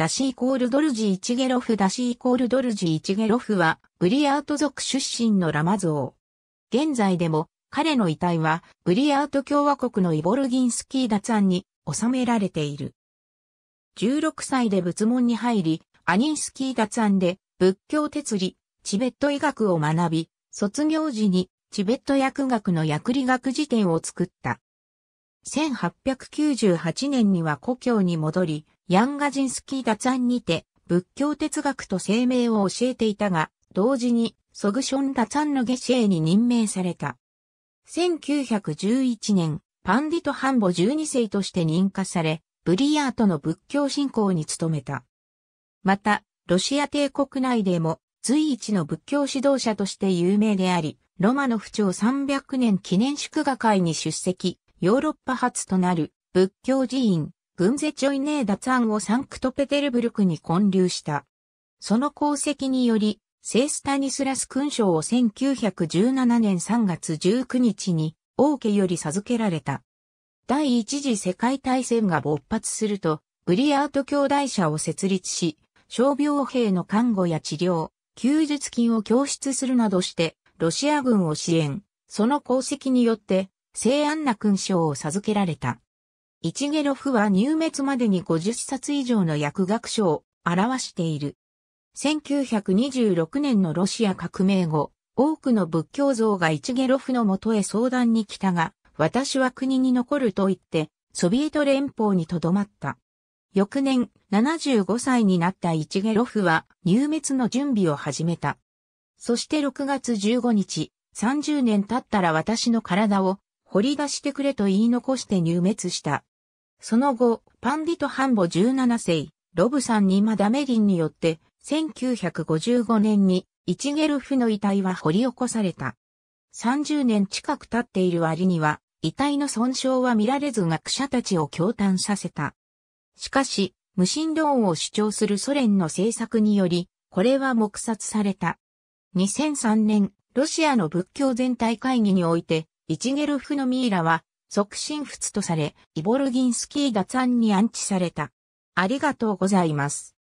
ダシイコールドルジ・イチゲロフダシイコールドルジ・イチゲロフは、ブリアート族出身のラマ像。現在でも、彼の遺体は、ブリアート共和国のイボルギンスキー脱案に収められている。16歳で仏門に入り、アニンスキー脱案で、仏教哲理、チベット医学を学び、卒業時に、チベット薬学の薬理学辞典を作った。1898年には故郷に戻り、ヤンガジンスキー脱案にて、仏教哲学と生命を教えていたが、同時に、ソグション脱案の下司へに任命された。1911年、パンディトハンボ12世として認可され、ブリヤートの仏教信仰に努めた。また、ロシア帝国内でも随一の仏教指導者として有名であり、ロマノフ朝300年記念祝賀会に出席、ヨーロッパ初となる仏教寺院軍勢チョイネー脱案をサンクトペテルブルクに建立した。その功績により、聖スタニスラス勲章を1917年3月19日に王家より授けられた。第一次世界大戦が勃発すると、ブリアート兄弟社を設立し、傷病兵の看護や治療、休日金を供出するなどして、ロシア軍を支援。その功績によって、聖安ナ勲章を授けられた。一ゲロフは入滅までに50冊以上の薬学書を表している。1926年のロシア革命後、多くの仏教像が一ゲロフのもとへ相談に来たが、私は国に残ると言って、ソビエト連邦に留まった。翌年、75歳になった一ゲロフは、入滅の準備を始めた。そして6月15日、30年経ったら私の体を掘り出してくれと言い残して入滅した。その後、パンディト・ハンボ17世、ロブさんにマダメリンによって、1955年にイチゲルフの遺体は掘り起こされた。30年近く経っている割には、遺体の損傷は見られず学者たちを驚嘆させた。しかし、無神論を主張するソ連の政策により、これは黙殺された。2003年、ロシアの仏教全体会議において、イチゲルフのミイラは促進仏とされ、イボルギンスキー奪案に安置された。ありがとうございます。